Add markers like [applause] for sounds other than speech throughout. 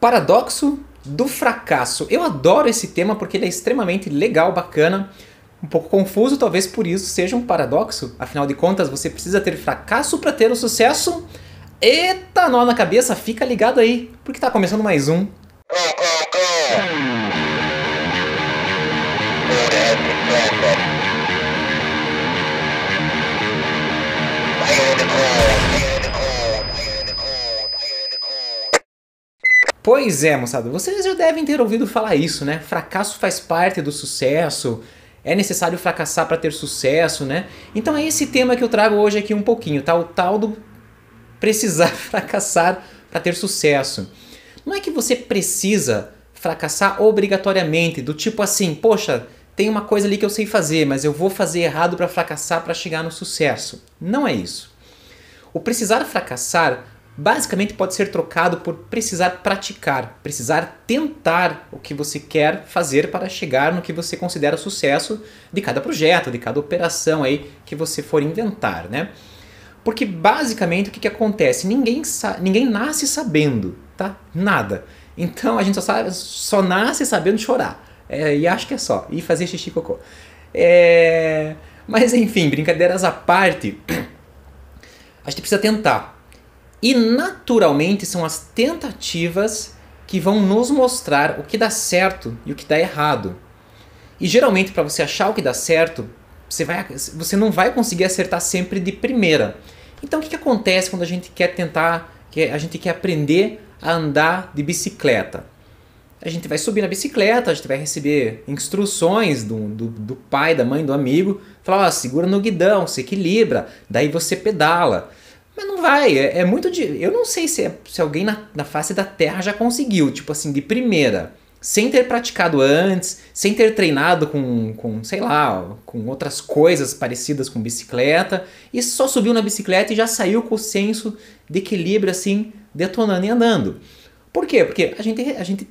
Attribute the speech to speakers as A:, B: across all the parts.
A: Paradoxo do fracasso. Eu adoro esse tema porque ele é extremamente legal, bacana, um pouco confuso, talvez por isso seja um paradoxo. Afinal de contas, você precisa ter fracasso para ter o um sucesso. Eita, nó na cabeça, fica ligado aí, porque está começando mais um. Pois é, moçada, vocês já devem ter ouvido falar isso, né? Fracasso faz parte do sucesso, é necessário fracassar para ter sucesso, né? Então é esse tema que eu trago hoje aqui um pouquinho, tá? O tal do precisar [laughs] fracassar para ter sucesso. Não é que você precisa fracassar obrigatoriamente, do tipo assim, poxa, tem uma coisa ali que eu sei fazer, mas eu vou fazer errado para fracassar para chegar no sucesso. Não é isso. O precisar fracassar basicamente pode ser trocado por precisar praticar, precisar tentar o que você quer fazer para chegar no que você considera sucesso de cada projeto, de cada operação aí que você for inventar, né? Porque basicamente o que, que acontece? Ninguém, ninguém nasce sabendo, tá? Nada. Então a gente só, sabe, só nasce sabendo chorar. É, e acho que é só. E fazer xixi cocô. É... Mas enfim, brincadeiras à parte, [clears throat] a gente precisa tentar. E naturalmente são as tentativas que vão nos mostrar o que dá certo e o que dá errado. E geralmente para você achar o que dá certo, você, vai, você não vai conseguir acertar sempre de primeira. Então o que, que acontece quando a gente quer tentar, que a gente quer aprender a andar de bicicleta? A gente vai subir na bicicleta, a gente vai receber instruções do, do, do pai, da mãe, do amigo, falar, segura no guidão, se equilibra, daí você pedala. Mas não vai, é, é muito. De, eu não sei se, é, se alguém na, na face da Terra já conseguiu, tipo assim, de primeira sem ter praticado antes, sem ter treinado com, com, sei lá, com outras coisas parecidas com bicicleta, e só subiu na bicicleta e já saiu com o senso de equilíbrio assim, detonando e andando. Por quê? Porque a gente, a gente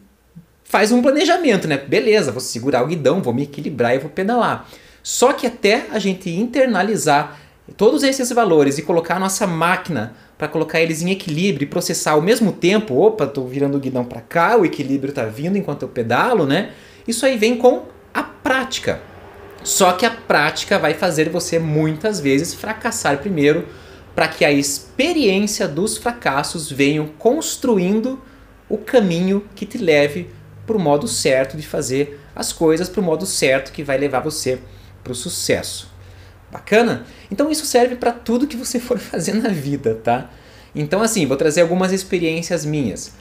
A: faz um planejamento, né? Beleza, vou segurar o guidão, vou me equilibrar e vou pedalar. Só que até a gente internalizar todos esses valores e colocar a nossa máquina para colocar eles em equilíbrio e processar ao mesmo tempo, opa, tô virando o guidão para cá, o equilíbrio tá vindo enquanto eu pedalo, né? Isso aí vem com a prática. Só que a prática vai fazer você muitas vezes fracassar primeiro, para que a experiência dos fracassos venham construindo o caminho que te leve para o modo certo de fazer as coisas, para o modo certo que vai levar você para o sucesso. Bacana? Então isso serve para tudo que você for [laughs] fazer na vida, tá? Então assim, vou trazer algumas experiências minhas.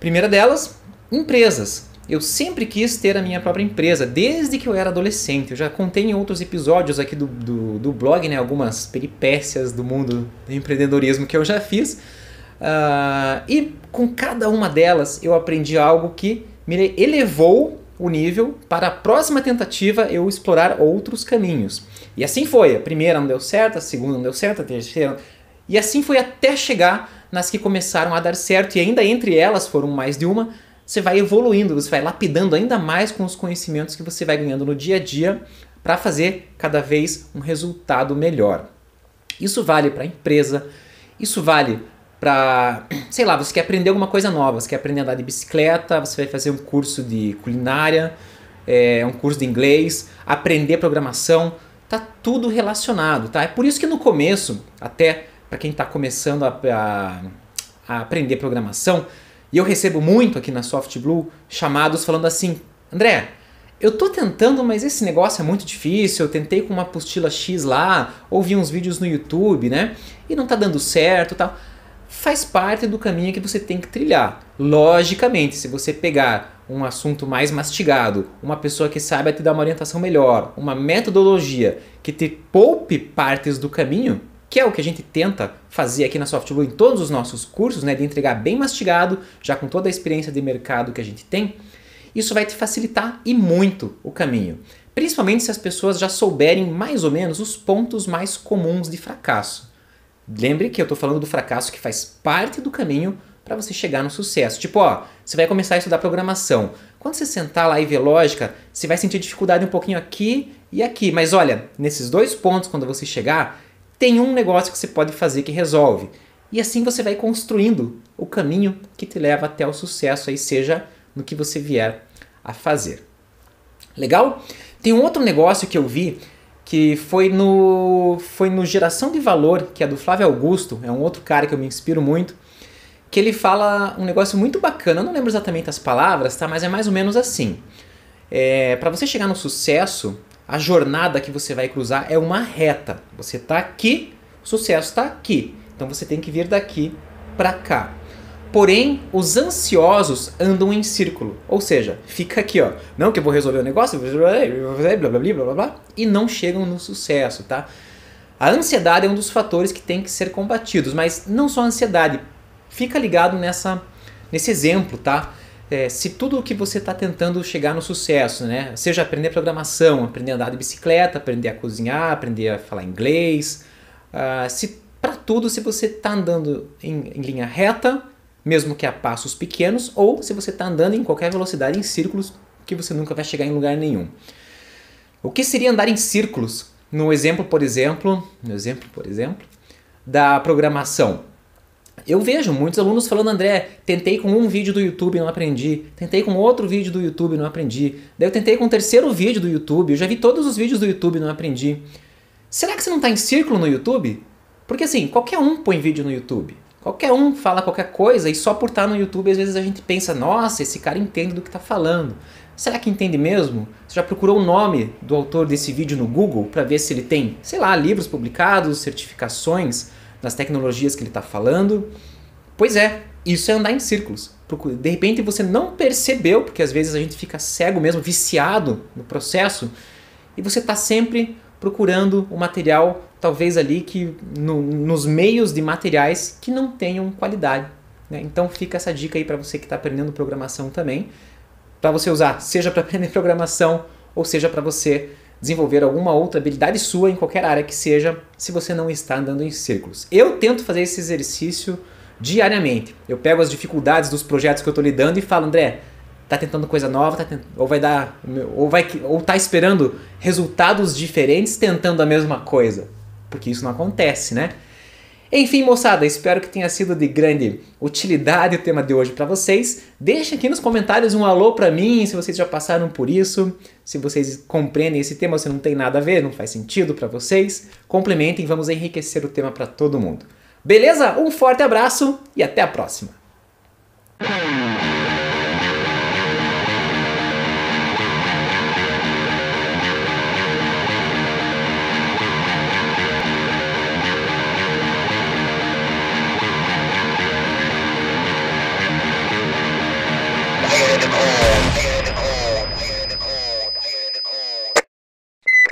A: Primeira delas, empresas. Eu sempre quis ter a minha própria empresa, desde que eu era adolescente. Eu já contei em outros episódios aqui do, do, do blog, né? Algumas peripécias do mundo do empreendedorismo que eu já fiz. Uh, e com cada uma delas eu aprendi algo que me elevou o nível para a próxima tentativa eu explorar outros caminhos. E assim foi. A primeira não deu certo, a segunda não deu certo, a terceira. E assim foi até chegar nas que começaram a dar certo, e ainda entre elas foram mais de uma. Você vai evoluindo, você vai lapidando ainda mais com os conhecimentos que você vai ganhando no dia a dia para fazer cada vez um resultado melhor. Isso vale para a empresa, isso vale para, sei lá, você quer aprender alguma coisa nova, você quer aprender a andar de bicicleta, você vai fazer um curso de culinária, é, um curso de inglês, aprender programação, Tá tudo relacionado, tá? É por isso que no começo, até para quem está começando a, a, a, aprender programação, e eu recebo muito aqui na SoftBlue chamados falando assim: André, eu tô tentando, mas esse negócio é muito difícil. Eu tentei com uma apostila X lá, ouvi uns vídeos no YouTube, né? E não tá dando certo tal. Faz parte do caminho que você tem que trilhar. Logicamente, se você pegar um assunto mais mastigado, uma pessoa que saiba te dar uma orientação melhor, uma metodologia que te poupe partes do caminho, que é o que a gente tenta fazer aqui na Softblue em todos os nossos cursos, né, de entregar bem mastigado, já com toda a experiência de mercado que a gente tem, isso vai te facilitar e muito o caminho. Principalmente se as pessoas já souberem mais ou menos os pontos mais comuns de fracasso. Lembre que eu estou falando do fracasso que faz parte do caminho para você chegar no sucesso. Tipo, ó, você vai começar a estudar programação. Quando você sentar lá e ver lógica, você vai sentir dificuldade um pouquinho aqui e aqui. Mas olha, nesses dois pontos, quando você chegar, tem um negócio que você pode fazer que resolve. E assim você vai construindo o caminho que te leva até o sucesso, aí seja no que você vier a fazer. Legal? Tem um outro negócio que eu vi que foi no foi no Geração de Valor, que é do Flávio Augusto, é um outro cara que eu me inspiro muito que ele fala um negócio muito bacana. Eu não lembro exatamente as palavras, tá? Mas é mais ou menos assim. É, para você chegar no sucesso, a jornada que você vai cruzar é uma reta. Você tá aqui, o sucesso está aqui. Então você tem que vir daqui para cá. Porém, os ansiosos andam em círculo, ou seja, fica aqui, ó, não que eu vou resolver o negócio, blá blá blá blá blá, blá e não chegam no sucesso, tá? A ansiedade é um dos fatores que tem que ser combatidos, mas não só a ansiedade, fica ligado nessa, nesse exemplo, tá? É, se tudo o que você está tentando chegar no sucesso, né? Seja aprender programação, aprender a andar de bicicleta, aprender a cozinhar, aprender a falar inglês, uh, se para tudo se você está andando em, em, linha reta, mesmo que a passos pequenos, ou se você está andando em qualquer velocidade em círculos que você nunca vai chegar em lugar nenhum. O que seria andar em círculos? No exemplo, por exemplo, no exemplo, por exemplo, da programação. Eu vejo muitos alunos falando, André, tentei com um vídeo do YouTube e não aprendi, tentei com outro vídeo do YouTube e não aprendi, daí eu tentei com um terceiro vídeo do YouTube, eu já vi todos os vídeos do YouTube e não aprendi. Será que você não está em círculo no YouTube? Porque assim, qualquer um põe vídeo no YouTube. Qualquer um fala qualquer coisa e só por estar tá no YouTube às vezes a gente pensa, nossa, esse cara entende do que está falando. Será que entende mesmo? Você já procurou o nome do autor desse vídeo no Google para ver se ele tem, sei lá, livros publicados, certificações? das tecnologias que ele está falando. Pois é, isso é andar em círculos. De repente você não percebeu, porque às vezes a gente fica cego mesmo, viciado no processo, e você está sempre procurando o material, talvez ali que no, nos meios de materiais que não tenham qualidade. Né? Então fica essa dica aí para você que está aprendendo programação também, para você usar, seja para [laughs] aprender programação ou seja para você desenvolver alguma outra habilidade sua em qualquer área que seja, se você não está andando em círculos. Eu tento fazer esse exercício diariamente. Eu pego as dificuldades dos projetos que eu estou lidando e falo, André, tá tentando coisa nova, tá ou vai dar, ou vai, ou tá esperando resultados diferentes tentando a mesma coisa, porque isso não acontece, né? Enfim, moçada, espero que tenha sido de grande utilidade o tema de hoje para vocês. Deixe aqui nos comentários um alô para mim, se vocês já passaram por isso, se vocês compreendem esse tema, se não tem nada a ver, não faz sentido para vocês. Complementem, vamos enriquecer o tema para todo mundo. Beleza? Um forte abraço e até a próxima.